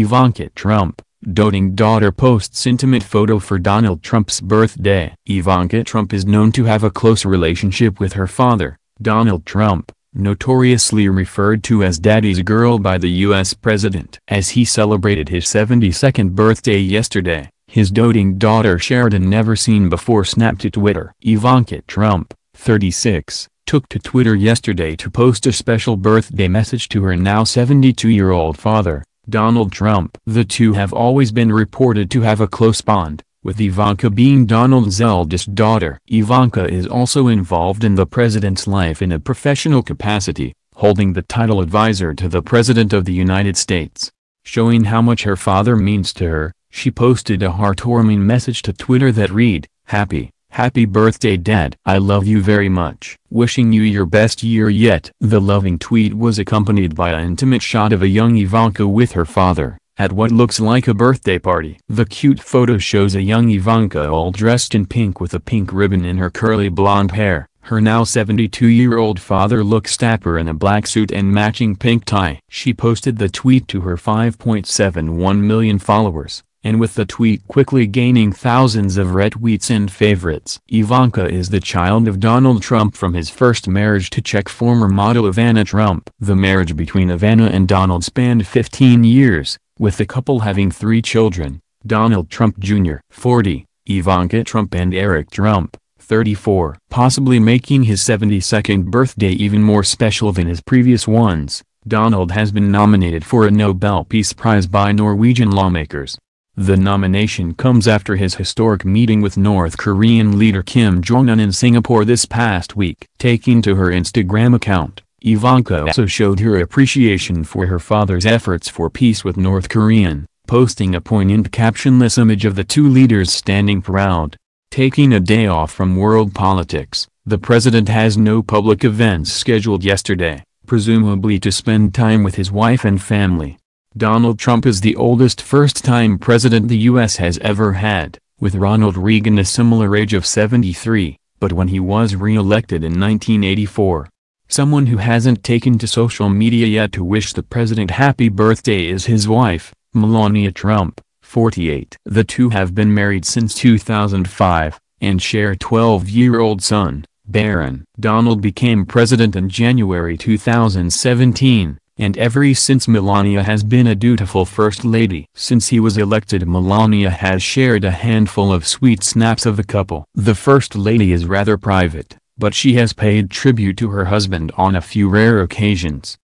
Ivanka Trump, doting daughter posts intimate photo for Donald Trump's birthday. Ivanka Trump is known to have a close relationship with her father, Donald Trump, notoriously referred to as Daddy's Girl by the U.S. president. As he celebrated his 72nd birthday yesterday, his doting daughter shared a never-seen-before snap to Twitter. Ivanka Trump, 36, took to Twitter yesterday to post a special birthday message to her now 72-year-old father, Donald Trump. The two have always been reported to have a close bond, with Ivanka being Donald's eldest daughter. Ivanka is also involved in the president's life in a professional capacity, holding the title advisor to the President of the United States. Showing how much her father means to her, she posted a heartwarming message to Twitter that read, Happy Happy birthday dad. I love you very much. Wishing you your best year yet. The loving tweet was accompanied by an intimate shot of a young Ivanka with her father, at what looks like a birthday party. The cute photo shows a young Ivanka all dressed in pink with a pink ribbon in her curly blonde hair. Her now 72-year-old father looks dapper in a black suit and matching pink tie. She posted the tweet to her 5.71 million followers and with the tweet quickly gaining thousands of retweets and favorites. Ivanka is the child of Donald Trump from his first marriage to Czech former model Ivana Trump. The marriage between Ivana and Donald spanned 15 years, with the couple having three children, Donald Trump Jr., 40, Ivanka Trump and Eric Trump, 34, possibly making his 72nd birthday even more special than his previous ones. Donald has been nominated for a Nobel Peace Prize by Norwegian lawmakers. The nomination comes after his historic meeting with North Korean leader Kim Jong-un in Singapore this past week. Taking to her Instagram account, Ivanka also showed her appreciation for her father's efforts for peace with North Korean, posting a poignant captionless image of the two leaders standing proud. Taking a day off from world politics, the president has no public events scheduled yesterday, presumably to spend time with his wife and family. Donald Trump is the oldest first-time president the U.S. has ever had, with Ronald Reagan a similar age of 73, but when he was re-elected in 1984. Someone who hasn't taken to social media yet to wish the president happy birthday is his wife, Melania Trump, 48. The two have been married since 2005, and share 12-year-old son, Barron. Donald became president in January 2017, and ever since Melania has been a dutiful First Lady. Since he was elected Melania has shared a handful of sweet snaps of the couple. The First Lady is rather private, but she has paid tribute to her husband on a few rare occasions.